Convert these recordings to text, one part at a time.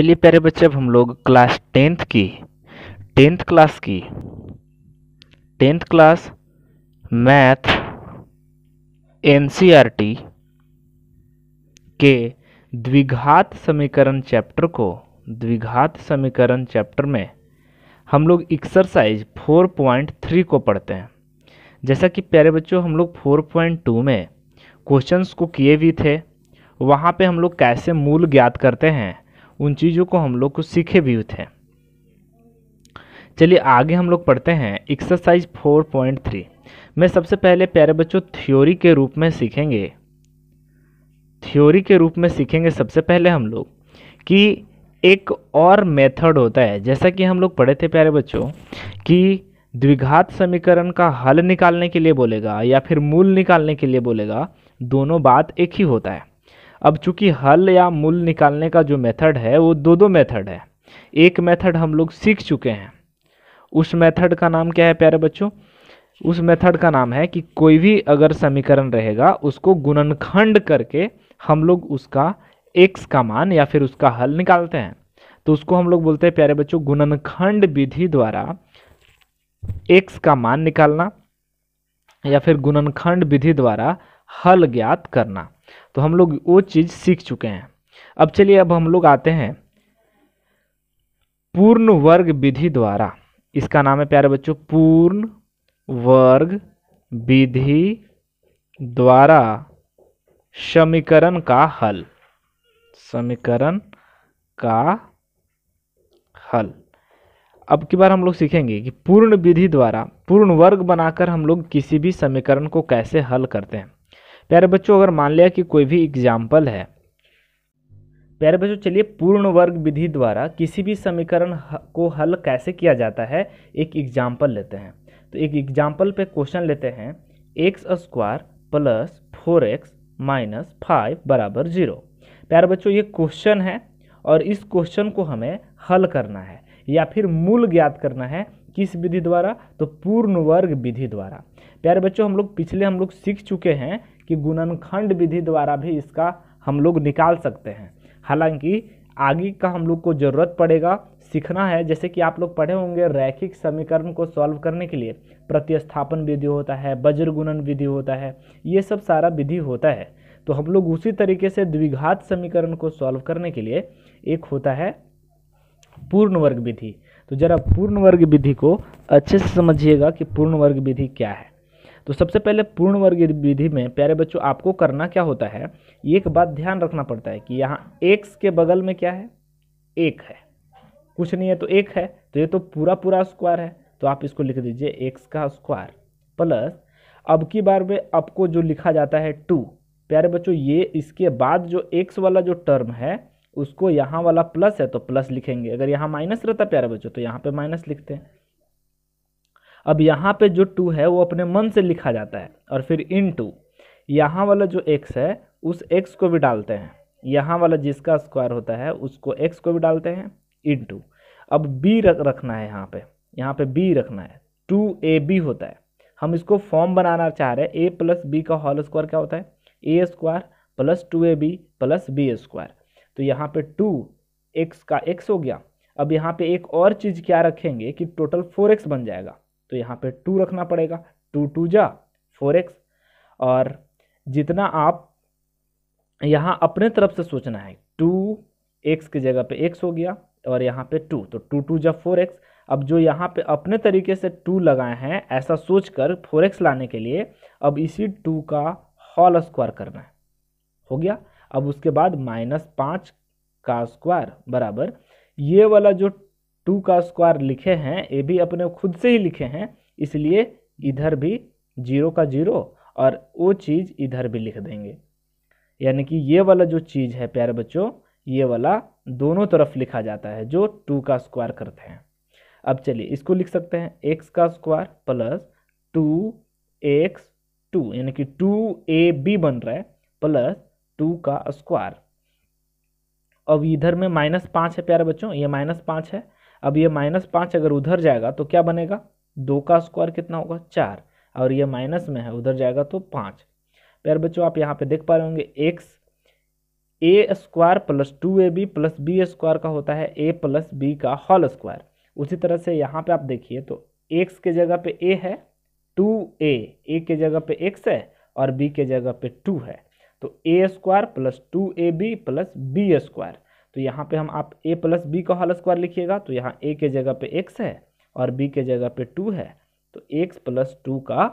चलिए प्यारे बच्चे अब हम लोग क्लास टेंथ की टेंथ क्लास की टेंथ क्लास मैथ एनसीईआरटी के द्विघात समीकरण चैप्टर को द्विघात समीकरण चैप्टर में हम लोग एक्सरसाइज 4.3 को पढ़ते हैं जैसा कि प्यारे बच्चों हम लोग 4.2 में क्वेश्चंस को किए भी थे वहाँ पे हम लोग कैसे मूल ज्ञात करते हैं उन चीज़ों को हम लोग कुछ सीखे भी थे चलिए आगे हम लोग पढ़ते हैं एक्सरसाइज 4.3 में सबसे पहले प्यारे बच्चों थ्योरी के रूप में सीखेंगे थ्योरी के रूप में सीखेंगे सबसे पहले हम लोग कि एक और मेथड होता है जैसा कि हम लोग पढ़े थे प्यारे बच्चों कि द्विघात समीकरण का हल निकालने के लिए बोलेगा या फिर मूल निकालने के लिए बोलेगा दोनों बात एक ही होता है अब चूंकि हल या मूल निकालने का जो मेथड है वो दो दो मेथड है एक मेथड हम लोग सीख चुके हैं उस मेथड का नाम क्या है प्यारे बच्चों उस मेथड का नाम है कि कोई भी अगर समीकरण रहेगा उसको गुणनखंड करके हम लोग उसका एक्स का मान या फिर उसका हल निकालते हैं तो उसको हम लोग बोलते हैं प्यारे बच्चों गुणनखंड विधि द्वारा एक्स का मान निकालना या फिर गुणनखंड विधि द्वारा हल ज्ञात करना तो हम लोग वो चीज़ सीख चुके हैं अब चलिए अब हम लोग आते हैं पूर्ण वर्ग विधि द्वारा इसका नाम है प्यारे बच्चों पूर्ण वर्ग विधि द्वारा समीकरण का हल समीकरण का हल अब की बार हम लोग सीखेंगे कि पूर्ण विधि द्वारा पूर्ण वर्ग बनाकर हम लोग किसी भी समीकरण को कैसे हल करते हैं प्यारे बच्चों अगर मान लिया कि कोई भी एग्जाम्पल है प्यारे बच्चों चलिए पूर्ण वर्ग विधि द्वारा किसी भी समीकरण को हल कैसे किया जाता है एक एग्जाम्पल लेते हैं तो एक एग्जाम्पल पे क्वेश्चन लेते हैं X square plus four X minus five बराबर जीरो प्यारे बच्चों ये क्वेश्चन है और इस क्वेश्चन को हमें हल करना है या फिर मूल ज्ञात करना है किस विधि द्वारा तो पूर्ण वर्ग विधि द्वारा प्यारे बच्चों हम लोग पिछले हम लोग सीख चुके हैं कि गुणनखंड विधि द्वारा भी इसका हम लोग निकाल सकते हैं हालांकि आगे का हम लोग को ज़रूरत पड़ेगा सीखना है जैसे कि आप लोग पढ़े होंगे रैखिक समीकरण को सॉल्व करने के लिए प्रतिस्थापन विधि होता है वज्र गुणन विधि होता है ये सब सारा विधि होता है तो हम लोग उसी तरीके से द्विघात समीकरण को सॉल्व करने के लिए एक होता है पूर्ण वर्ग विधि तो जरा पूर्ण वर्ग विधि को अच्छे से समझिएगा कि पूर्ण वर्ग विधि क्या है तो सबसे पहले पूर्ण वर्ग विधि में प्यारे बच्चों आपको करना क्या होता है ये एक बात ध्यान रखना पड़ता है कि यहाँ एक्स के बगल में क्या है एक है कुछ नहीं है तो एक है तो ये तो पूरा पूरा स्क्वायर है तो आप इसको लिख दीजिए एक्स का स्क्वायर प्लस अब की बार में आपको जो लिखा जाता है टू प्यारे बच्चों ये इसके बाद जो एक्स वाला जो टर्म है उसको यहाँ वाला प्लस है तो प्लस लिखेंगे अगर यहाँ माइनस रहता प्यारे बच्चों तो यहाँ पे माइनस लिखते हैं अब यहाँ पे जो टू है वो अपने मन से लिखा जाता है और फिर इन टू यहाँ वाला जो एक्स है उस एक्स को भी डालते हैं यहाँ वाला जिसका स्क्वायर होता है उसको एक्स को भी डालते हैं इन टू अब बी रख रखना है यहाँ पे यहाँ पे बी रखना है टू ए बी होता है हम इसको फॉर्म बनाना चाह रहे हैं ए प्लस बी का होल स्क्वायर क्या होता है A square plus two A B plus B square तो यहाँ पे टू एक्स का एक्स हो गया अब यहाँ पे एक और चीज़ क्या रखेंगे कि टोटल फोर एक्स बन जाएगा तो यहाँ पे टू रखना पड़ेगा टू टू जा फोर एक्स और जितना आप यहाँ अपने तरफ से सोचना है टू एक्स की जगह पे एक्स हो गया और यहाँ पे टू तो टू टू जा फोर एक्स अब जो यहाँ पे अपने तरीके से टू लगाए हैं ऐसा सोच कर फोर एक्स लाने के लिए अब इसी टू का हॉल स्क्वायर करना है हो गया अब उसके बाद माइनस पाँच का स्क्वायर बराबर ये वाला जो टू का स्क्वायर लिखे हैं ये भी अपने खुद से ही लिखे हैं इसलिए इधर भी जीरो का जीरो और वो चीज़ इधर भी लिख देंगे यानी कि ये वाला जो चीज़ है प्यारे बच्चों ये वाला दोनों तरफ लिखा जाता है जो टू का स्क्वायर करते हैं अब चलिए इसको लिख सकते हैं एक्स का square plus two X two यानी कि टू ए बी बन रहा है प्लस टू का स्क्वायर अब इधर में माइनस पाँच है प्यारे बच्चों ये माइनस पाँच है अब ये माइनस पाँच अगर उधर जाएगा तो क्या बनेगा दो का स्क्वायर कितना होगा चार और ये माइनस में है उधर जाएगा तो पाँच प्यार बच्चों आप यहाँ पे देख पा रहे होंगे X A square plus two A B plus B square का होता है ए प्लस बी का होल स्क्वायर उसी तरह से यहाँ पे आप देखिए तो एक्स के जगह पे ए है टू ए ए के जगह पे एक्स है और बी के जगह पे टू है तो A square plus two A B plus B square तो यहाँ पे हम आप ए प्लस बी का हॉल स्क्वायर लिखिएगा तो यहाँ ए के जगह पे एक्स है और बी के जगह पे टू है तो एक्स प्लस टू का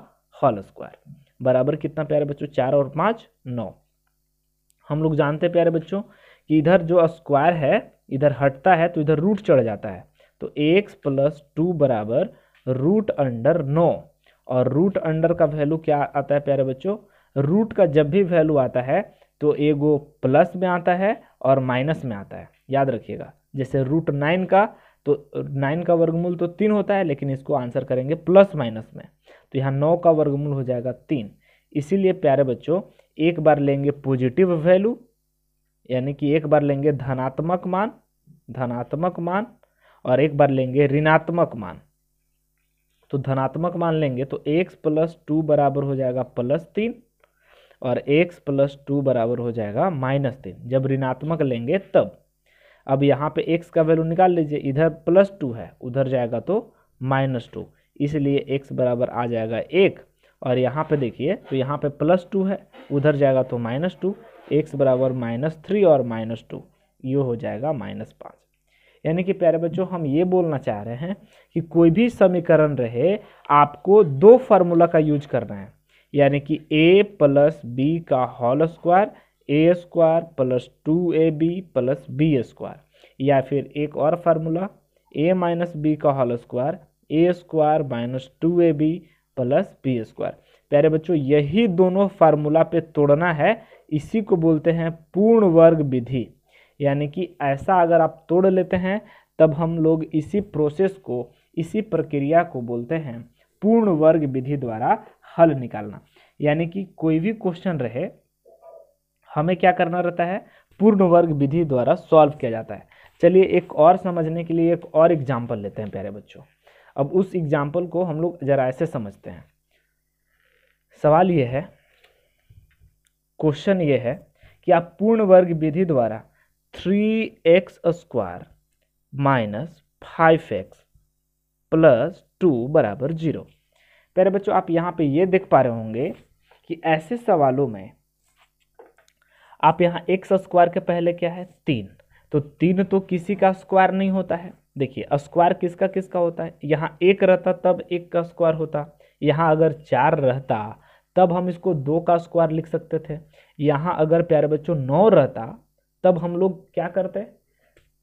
हॉल स्क्वायर बराबर कितना प्यारे बच्चों चार और पाँच नौ हम लोग जानते हैं प्यारे बच्चों कि इधर जो स्क्वायर है इधर हटता है तो इधर रूट चढ़ जाता है तो एक्स प्लस टू बराबर रूट अंडर नौ और रूट अंडर का वैल्यू क्या आता है प्यारे बच्चों रूट का जब भी वैल्यू आता है तो गो प्लस में आता है और माइनस में आता है याद रखिएगा जैसे रूट नाइन का तो नाइन का वर्गमूल तो तीन होता है लेकिन इसको आंसर करेंगे प्लस माइनस में तो यहाँ नौ का वर्गमूल हो जाएगा तीन इसीलिए प्यारे बच्चों एक बार लेंगे पॉजिटिव वैल्यू यानी कि एक बार लेंगे धनात्मक मान धनात्मक मान और एक बार लेंगे ऋणात्मक मान तो धनात्मक मान लेंगे तो एक्स प्लस टू बराबर हो जाएगा प्लस तीन और x प्लस टू बराबर हो जाएगा माइनस तीन जब ऋणात्मक लेंगे तब अब यहाँ पे x का वैल्यू निकाल लीजिए इधर प्लस टू है उधर जाएगा तो माइनस टू इसलिए x बराबर आ जाएगा एक और यहाँ पे देखिए तो यहाँ पे प्लस टू है उधर जाएगा तो माइनस टू एक्स बराबर माइनस थ्री और माइनस टू ये हो जाएगा माइनस पाँच यानी कि प्यारे बच्चों हम ये बोलना चाह रहे हैं कि कोई भी समीकरण रहे आपको दो फार्मूला का यूज करना है यानी कि ए प्लस बी का whole square A square plus two A B plus B square या फिर एक और फार्मूला ए माइनस बी का whole square A square minus two A B plus B square प्यारे बच्चों यही दोनों फार्मूला पे तोड़ना है इसी को बोलते हैं पूर्ण वर्ग विधि यानी कि ऐसा अगर आप तोड़ लेते हैं तब हम लोग इसी प्रोसेस को इसी प्रक्रिया को बोलते हैं पूर्ण वर्ग विधि द्वारा हल निकालना यानी कि कोई भी क्वेश्चन रहे हमें क्या करना रहता है पूर्ण वर्ग विधि द्वारा सॉल्व किया जाता है चलिए एक और समझने के लिए एक और एग्जाम्पल लेते हैं प्यारे बच्चों अब उस एग्जाम्पल को हम लोग जरा ऐसे समझते हैं सवाल यह है क्वेश्चन ये है कि आप पूर्ण वर्ग विधि द्वारा three X square minus five X plus two बराबर जीरो प्यारे बच्चों आप यहाँ पे ये देख पा रहे होंगे कि ऐसे सवालों में आप यहाँ एक स्क्वायर के पहले क्या है तीन तो तीन तो किसी का स्क्वायर नहीं होता है देखिए स्क्वायर किसका किसका होता है यहाँ एक रहता तब एक का स्क्वायर होता यहाँ अगर चार रहता तब हम इसको दो का स्क्वायर लिख सकते थे यहाँ अगर प्यारे बच्चों नौ रहता तब हम लोग क्या करते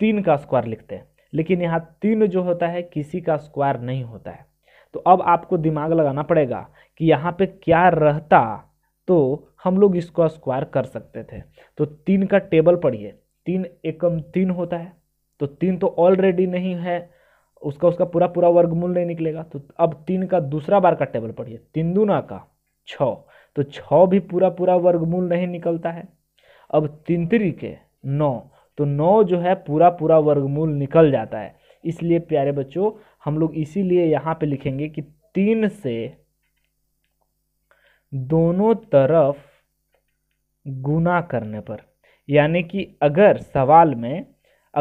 तीन का स्क्वायर लिखते हैं लेकिन यहाँ तीन जो होता है किसी का स्क्वायर नहीं होता है तो अब आपको दिमाग लगाना पड़ेगा कि यहाँ पे क्या रहता तो हम लोग इसको स्क्वायर कर सकते थे तो तीन का टेबल पढ़िए तीन एकम तीन होता है तो तीन तो ऑलरेडी नहीं है उसका उसका पूरा पूरा वर्गमूल नहीं निकलेगा तो अब तीन का दूसरा बार का टेबल पढ़िए तीन दूना का छ तो छ भी पूरा पूरा वर्गमूल नहीं निकलता है अब तीन त्री के नौ तो नौ जो है पूरा पूरा वर्गमूल निकल जाता है इसलिए प्यारे बच्चों हम लोग इसीलिए यहाँ पे लिखेंगे कि तीन से दोनों तरफ गुना करने पर यानी कि अगर सवाल में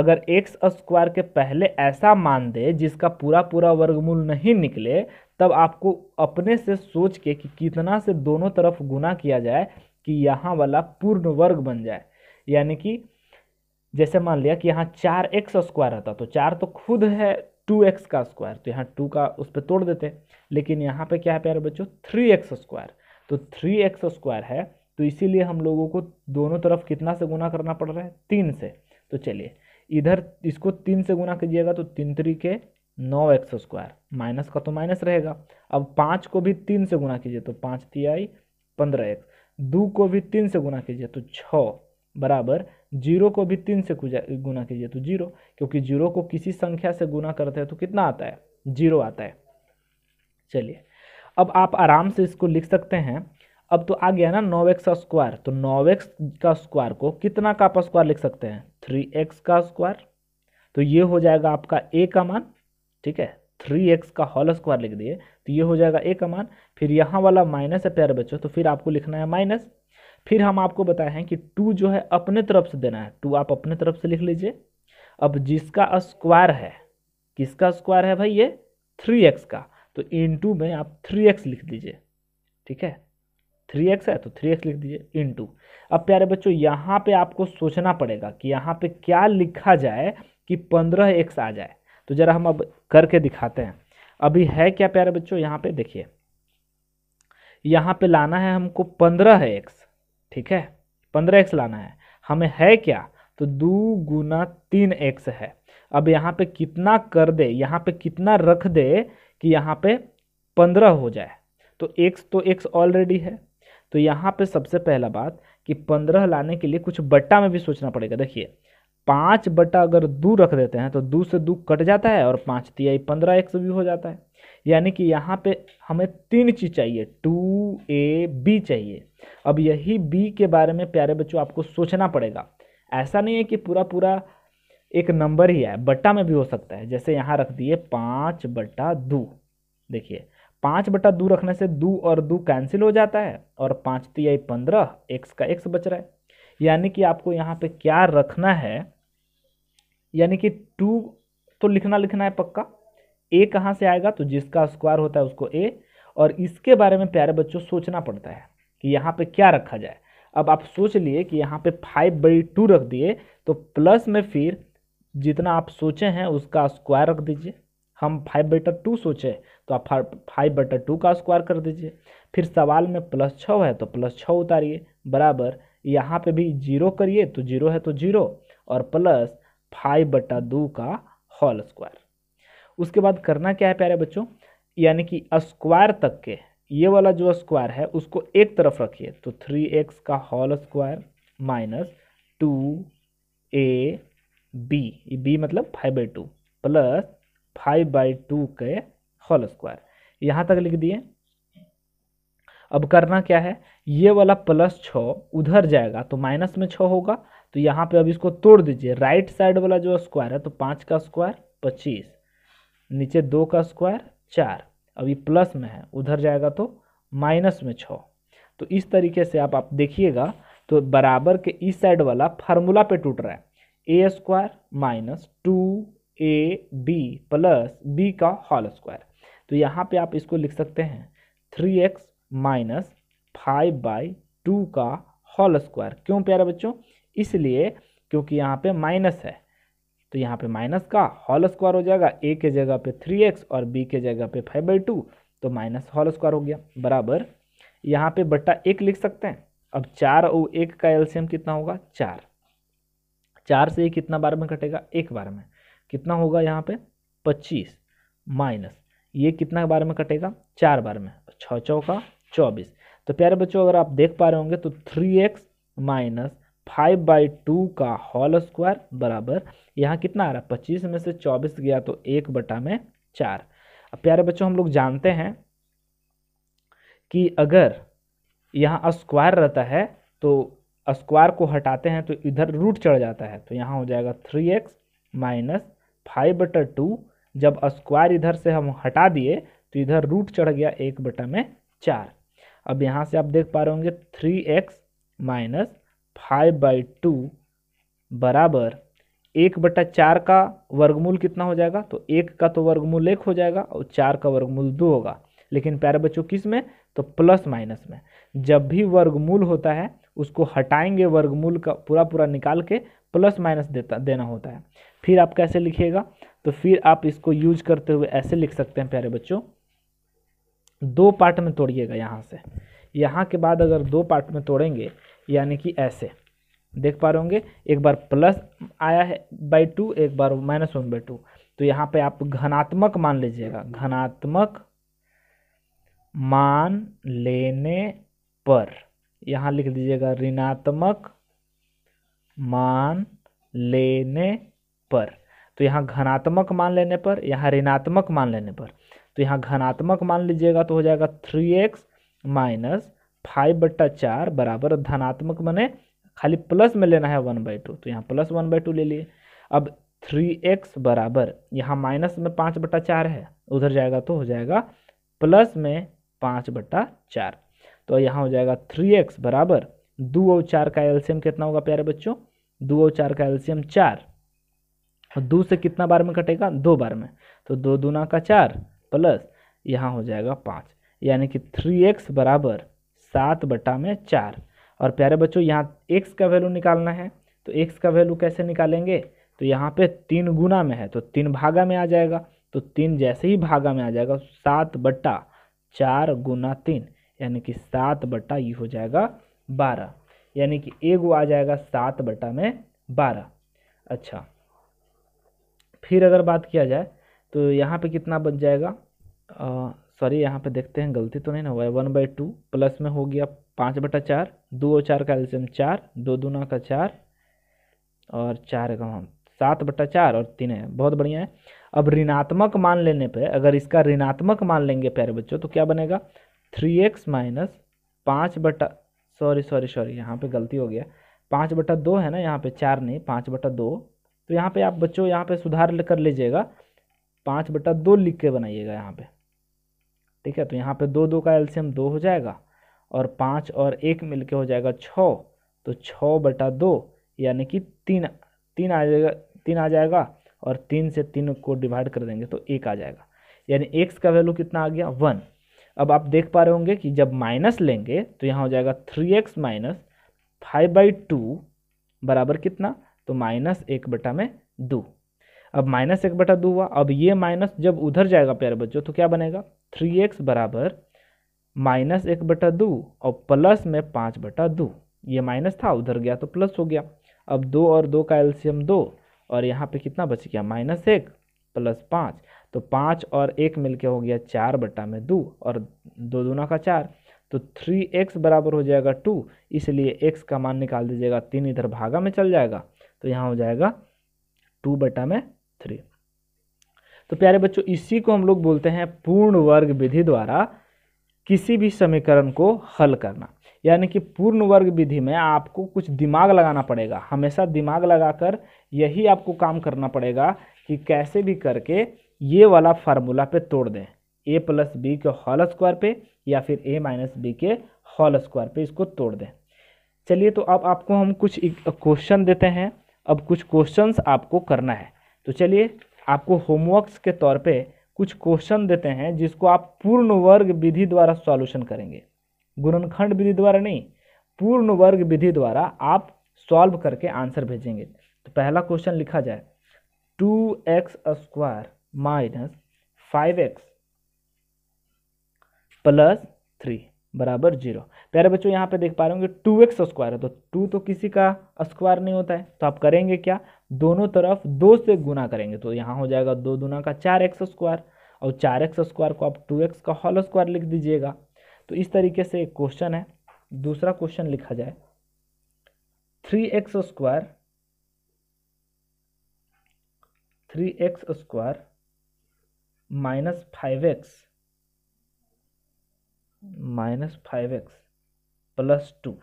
अगर एक्स स्क्वायर के पहले ऐसा मान दे जिसका पूरा पूरा वर्गमूल नहीं निकले तब आपको अपने से सोच के कि कितना से दोनों तरफ गुना किया जाए कि यहाँ वाला पूर्ण वर्ग बन जाए यानी कि जैसे मान लिया कि यहाँ चार एक्स स्क्वायर रहता तो चार तो खुद है टू एक्स का स्क्वायर तो यहाँ टू का उस पर तोड़ देते हैं लेकिन यहाँ पे क्या है प्यारे बच्चों थ्री एक्स स्क्वायर तो थ्री एक्स स्क्वायर है तो इसीलिए हम लोगों को दोनों तरफ कितना से गुना करना पड़ रहा है तीन से तो चलिए इधर इसको तीन से गुना कीजिएगा तो तीन त्री के नौ एक्स स्क्वायर माइनस का तो माइनस रहेगा अब पाँच को भी तीन से गुना कीजिए तो पाँच तिहाई पंद्रह एक्स दो को भी तीन से गुना कीजिए तो छः बराबर जीरो को भी तीन से गुना कीजिए तो जीरो क्योंकि जीरो को किसी संख्या से गुना करते हैं तो कितना आता है जीरो आता है चलिए अब आप आराम से इसको लिख सकते हैं अब तो आ गया ना नौ एक्स का स्क्वायर तो नौ एक्स का स्क्वायर को कितना का आप स्क्वायर लिख सकते हैं थ्री एक्स का स्क्वायर तो ये हो जाएगा आपका ए का मान ठीक है थ्री एक्स का होल स्क्वायर लिख दिए तो ये हो जाएगा ए का मान फिर यहाँ वाला माइनस है प्यारे बच्चों तो फिर आपको लिखना है माइनस फिर हम आपको बताए हैं कि टू जो है अपने तरफ से देना है टू आप अपने तरफ से लिख लीजिए अब जिसका स्क्वायर है किसका स्क्वायर है भाई ये थ्री एक्स का तो टू में आप थ्री एक्स लिख दीजिए ठीक है थ्री एक्स है तो थ्री एक्स लिख दीजिए इन टू अब प्यारे बच्चों यहाँ पे आपको सोचना पड़ेगा कि यहाँ पे क्या लिखा जाए कि पंद्रह एक्स आ जाए तो ज़रा हम अब करके दिखाते हैं अभी है क्या प्यारे बच्चों यहाँ पे देखिए यहाँ पे लाना है हमको पंद्रह एक्स ठीक है पंद्रह एक्स लाना है हमें है क्या तो दो गुना तीन एक्स है अब यहाँ पे कितना कर दे यहाँ पे कितना रख दे कि यहाँ पे पंद्रह हो जाए तो एक्स तो एक्स ऑलरेडी है तो यहाँ पे सबसे पहला बात कि पंद्रह लाने के लिए कुछ बट्टा में भी सोचना पड़ेगा देखिए पाँच बट्टा अगर दो रख देते हैं तो दो से दो कट जाता है और पाँच तिहाई पंद्रह एक्स भी हो जाता है यानी कि यहाँ पे हमें तीन चीज़ चाहिए टू ए बी चाहिए अब यही बी के बारे में प्यारे बच्चों आपको सोचना पड़ेगा ऐसा नहीं है कि पूरा पूरा एक नंबर ही है बट्टा में भी हो सकता है जैसे यहाँ रख दिए पाँच बट्टा दो देखिए पाँच बटा दो रखने से दो और दो कैंसिल हो जाता है और पाँच तिया पंद्रह एक्स का एक्स बच रहा है यानी कि आपको यहाँ पे क्या रखना है यानी कि टू तो लिखना लिखना है पक्का ए कहाँ से आएगा तो जिसका स्क्वायर होता है उसको ए और इसके बारे में प्यारे बच्चों सोचना पड़ता है कि यहाँ पे क्या रखा जाए अब आप सोच लिए कि यहाँ पे फाइव बाई टू रख दिए तो प्लस में फिर जितना आप सोचे हैं उसका स्क्वायर रख दीजिए हम फाइव बटर टू सोचे तो आप फाइव बटर टू का स्क्वायर कर दीजिए फिर सवाल में प्लस छः है तो प्लस छः उतारिए बराबर यहाँ पे भी जीरो करिए तो जीरो है तो जीरो और प्लस फाइव बटा दो का होल स्क्वायर उसके बाद करना क्या है प्यारे बच्चों यानी कि स्क्वायर तक के ये वाला जो स्क्वायर है उसको एक तरफ रखिए तो थ्री एक्स का whole square minus two A B B मतलब five by two plus five by two के होल स्क्वायर यहाँ तक लिख दिए अब करना क्या है ये वाला प्लस छ उधर जाएगा तो माइनस में छ होगा तो यहाँ पे अब इसको तोड़ दीजिए राइट साइड वाला जो स्क्वायर है तो पाँच का स्क्वायर पच्चीस नीचे दो का स्क्वायर चार अभी प्लस में है उधर जाएगा तो माइनस में छः तो इस तरीके से आप आप देखिएगा तो बराबर के इस साइड वाला फार्मूला पे टूट रहा है A square minus two A B plus B का हॉल स्क्वायर तो यहाँ पे आप इसको लिख सकते हैं three X minus five by two का हॉल स्क्वायर क्यों प्यारे बच्चों इसलिए क्योंकि यहाँ पे माइनस है तो यहाँ पे माइनस का हॉल स्क्वायर हो जाएगा ए के जगह पे थ्री एक्स और बी के जगह पे फाइव बाई टू तो माइनस हॉल स्क्वायर हो गया बराबर यहाँ पे बट्टा एक लिख सकते हैं अब चार और एक का एल्शियम कितना होगा चार चार से कितना बार में कटेगा एक बार में कितना होगा यहाँ पे पच्चीस माइनस ये कितना बार में कटेगा चार बार में छः चौका चौबीस तो प्यारे बच्चों अगर आप देख पा रहे होंगे तो three X minus five by two का होल स्क्वायर बराबर यहाँ कितना आ रहा है पच्चीस में से चौबीस गया तो एक बटा में चार अब प्यारे बच्चों हम लोग जानते हैं कि अगर यहाँ स्क्वायर रहता है तो स्क्वायर को हटाते हैं तो इधर रूट चढ़ जाता है तो यहाँ हो जाएगा थ्री एक्स माइनस फाइव बटा टू जब स्क्वायर इधर से हम हटा दिए तो इधर रूट चढ़ गया एक बटा में चार अब यहाँ से आप देख पा रहे होंगे three X minus five by two बराबर एक बटा चार का वर्गमूल कितना हो जाएगा तो एक का तो वर्गमूल एक हो जाएगा और चार का वर्गमूल दो होगा लेकिन प्यारे बच्चों किस में तो प्लस माइनस में जब भी वर्गमूल होता है उसको हटाएंगे वर्गमूल का पूरा पूरा निकाल के प्लस माइनस देता देना होता है फिर आप कैसे लिखिएगा तो फिर आप इसको यूज करते हुए ऐसे लिख सकते हैं प्यारे बच्चों दो पार्ट में तोड़िएगा यहाँ से यहाँ के बाद अगर दो पार्ट में तोड़ेंगे यानी कि ऐसे देख पा रहे होंगे एक बार प्लस आया है बाई टू एक बार माइनस वन बाई टू तो यहाँ पे आप घनात्मक मान लीजिएगा घनात्मक मान लेने पर यहाँ लिख दीजिएगा ऋणात्मक मान लेने पर तो यहाँ घनात्मक मान लेने पर यहाँ ऋणात्मक मान लेने पर तो यहाँ घनात्मक मान लीजिएगा तो हो जाएगा थ्री एक्स माइनस फाइव बट्टा चार बराबर धनात्मक मैने खाली प्लस में लेना है वन बाई टू तो यहाँ प्लस वन बाई टू ले लिए अब थ्री एक्स बराबर यहाँ माइनस में पाँच बट्टा चार है उधर जाएगा तो हो जाएगा प्लस में पाँच बट्टा चार तो यहाँ हो जाएगा थ्री एक्स बराबर दो और चार का एल्शियम कितना होगा प्यारे बच्चों दो और चार का एल्शियम चार और दो से कितना बार में कटेगा दो बार में तो दो दूना का चार प्लस यहाँ हो जाएगा पाँच यानी कि थ्री एक्स बराबर सात बटा में चार और प्यारे बच्चों यहाँ एक्स का वैल्यू निकालना है तो एक्स का वैल्यू कैसे निकालेंगे तो यहाँ पे तीन गुना में है तो तीन भागा में आ जाएगा तो तीन जैसे ही भागा में आ जाएगा तो सात बट्टा चार गुना तीन यानी कि सात बट्टा ये हो जाएगा बारह यानी कि ए गो आ जाएगा सात बटा में बारह अच्छा फिर अगर बात किया जाए तो यहाँ पे कितना बच जाएगा सॉरी यहाँ पे देखते हैं गलती तो नहीं ना हुआ है वन बाई टू प्लस में हो गया पाँच बटा चार दो और चार का एल्सियम चार दो दूना का चार और चार का सात बटा चार और तीन है बहुत बढ़िया है अब ऋणात्मक मान लेने पे अगर इसका ऋणात्मक मान लेंगे प्यारे बच्चों तो क्या बनेगा थ्री एक्स माइनस पाँच बटा सॉरी सॉरी सॉरी यहाँ पे गलती हो गया पाँच बटा दो है ना यहाँ पे चार नहीं पाँच बटा दो तो यहाँ पे आप बच्चों यहाँ पे सुधार कर लीजिएगा पाँच बटा दो लिख के बनाइएगा यहाँ पे ठीक है तो यहाँ पे दो दो का एल्सियम दो हो जाएगा और पाँच और एक मिल के हो जाएगा छः तो छः बटा दो यानी कि तीन तीन आ जाएगा तीन आ जाएगा और तीन से तीन को डिवाइड कर देंगे तो एक आ जाएगा यानी एक्स का वैल्यू कितना आ गया वन अब आप देख पा रहे होंगे कि जब माइनस लेंगे तो यहाँ हो जाएगा three X minus five by two बराबर कितना तो माइनस एक बटा में दो अब माइनस एक बटा दो हुआ अब ये माइनस जब उधर जाएगा प्यारे बच्चों तो क्या बनेगा थ्री एक्स बराबर माइनस एक बटा दो और प्लस में पाँच बटा दो ये माइनस था उधर गया तो प्लस हो गया अब दो और दो का एल्शियम दो और यहाँ पे कितना बच गया माइनस एक प्लस पाँच तो पाँच और एक के हो गया चार बटा में दो और दो दूना का चार तो थ्री एक्स बराबर हो जाएगा टू इसलिए एक्स का मान निकाल दीजिएगा तीन इधर भागा में चल जाएगा तो यहाँ हो जाएगा टू बटा में थ्री तो प्यारे बच्चों इसी को हम लोग बोलते हैं पूर्ण वर्ग विधि द्वारा किसी भी समीकरण को हल करना यानी कि पूर्ण वर्ग विधि में आपको कुछ दिमाग लगाना पड़ेगा हमेशा दिमाग लगाकर यही आपको काम करना पड़ेगा कि कैसे भी करके ये वाला फार्मूला पे तोड़ दें ए प्लस बी के हॉल स्क्वायर पे या फिर ए माइनस बी के हॉल स्क्वायर पे इसको तोड़ दें चलिए तो अब आपको हम कुछ क्वेश्चन देते हैं अब कुछ क्वेश्चंस आपको करना है तो चलिए आपको होमवर्क्स के तौर पे कुछ क्वेश्चन देते हैं जिसको आप पूर्ण वर्ग विधि द्वारा सॉल्यूशन करेंगे गुणनखंड विधि द्वारा नहीं पूर्ण वर्ग विधि द्वारा आप सॉल्व करके आंसर भेजेंगे तो पहला क्वेश्चन लिखा जाए two X square minus five X plus three बराबर जीरो प्यारे बच्चों यहाँ पे देख पा रहे होंगे टू एक्स स्क्वायर है तो टू तो किसी का स्क्वायर नहीं होता है तो आप करेंगे क्या दोनों तरफ दो से गुना करेंगे तो यहाँ हो जाएगा दो गुना का चार एक्स स्क्वायर और चार एक्स स्क्वायर को आप टू एक्स का होल स्क्वायर लिख दीजिएगा तो इस तरीके से एक क्वेश्चन है दूसरा क्वेश्चन लिखा जाए three X square three X square minus five X minus five X plus two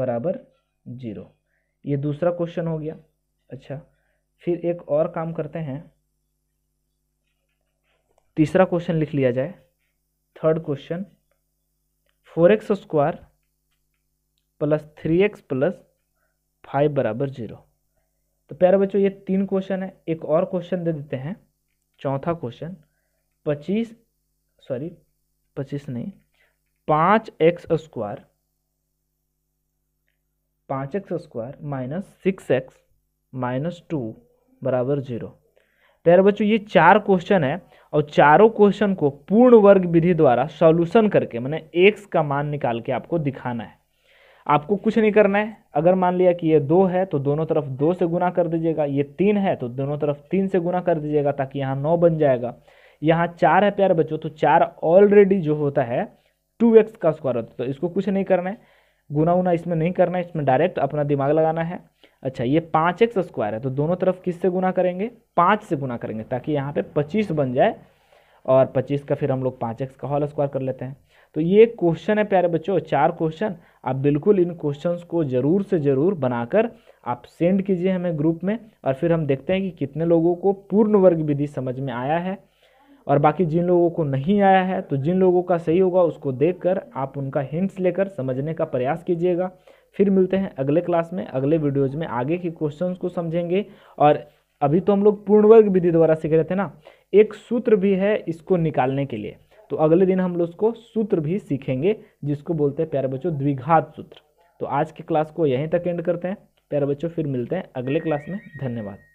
बराबर जीरो ये दूसरा क्वेश्चन हो गया अच्छा फिर एक और काम करते हैं तीसरा क्वेश्चन लिख लिया जाए third question four X square plus three X plus five बराबर जीरो तो प्यारे बच्चों ये तीन क्वेश्चन है एक और क्वेश्चन दे देते हैं चौथा क्वेश्चन पच्चीस सॉरी पच्चीस नहीं पाँच एक्स स्क्वायर पाँच X square minus six X minus two बराबर जीरो प्यारे बच्चों ये चार क्वेश्चन है और चारों क्वेश्चन को पूर्ण वर्ग विधि द्वारा सॉल्यूशन करके मैंने एक्स का मान निकाल के आपको दिखाना है आपको कुछ नहीं करना है अगर मान लिया कि ये दो है तो दोनों तरफ दो से गुना कर दीजिएगा ये तीन है तो दोनों तरफ तीन से गुना कर दीजिएगा ताकि यहाँ नौ बन जाएगा यहाँ चार है प्यार बच्चों तो चार ऑलरेडी जो होता है टू एक्स का स्क्वायर होता है तो इसको कुछ नहीं करना है गुना उना इसमें नहीं करना है इसमें डायरेक्ट अपना दिमाग लगाना है अच्छा ये पाँच एक्स स्क्वायर है तो दोनों तरफ किस से गुना करेंगे पाँच से गुना करेंगे ताकि यहाँ पे पच्चीस बन जाए और पच्चीस का फिर हम लोग पाँच एक्स का हॉल स्क्वायर कर लेते हैं तो ये क्वेश्चन है प्यारे बच्चों चार क्वेश्चन आप बिल्कुल इन क्वेश्चन को ज़रूर से ज़रूर बनाकर आप सेंड कीजिए हमें ग्रुप में और फिर हम देखते हैं कि कितने लोगों को पूर्ण वर्ग विधि समझ में आया है और बाकी जिन लोगों को नहीं आया है तो जिन लोगों का सही होगा उसको देखकर आप उनका हिंट्स लेकर समझने का प्रयास कीजिएगा फिर मिलते हैं अगले क्लास में अगले वीडियोज में आगे के क्वेश्चंस को समझेंगे और अभी तो हम लोग पूर्णवर्ग विधि द्वारा सीख रहे थे ना एक सूत्र भी है इसको निकालने के लिए तो अगले दिन हम लोग उसको सूत्र भी सीखेंगे जिसको बोलते हैं प्यारे बच्चों द्विघात सूत्र तो आज की क्लास को यहीं तक एंड करते हैं प्यारे बच्चों फिर मिलते हैं अगले क्लास में धन्यवाद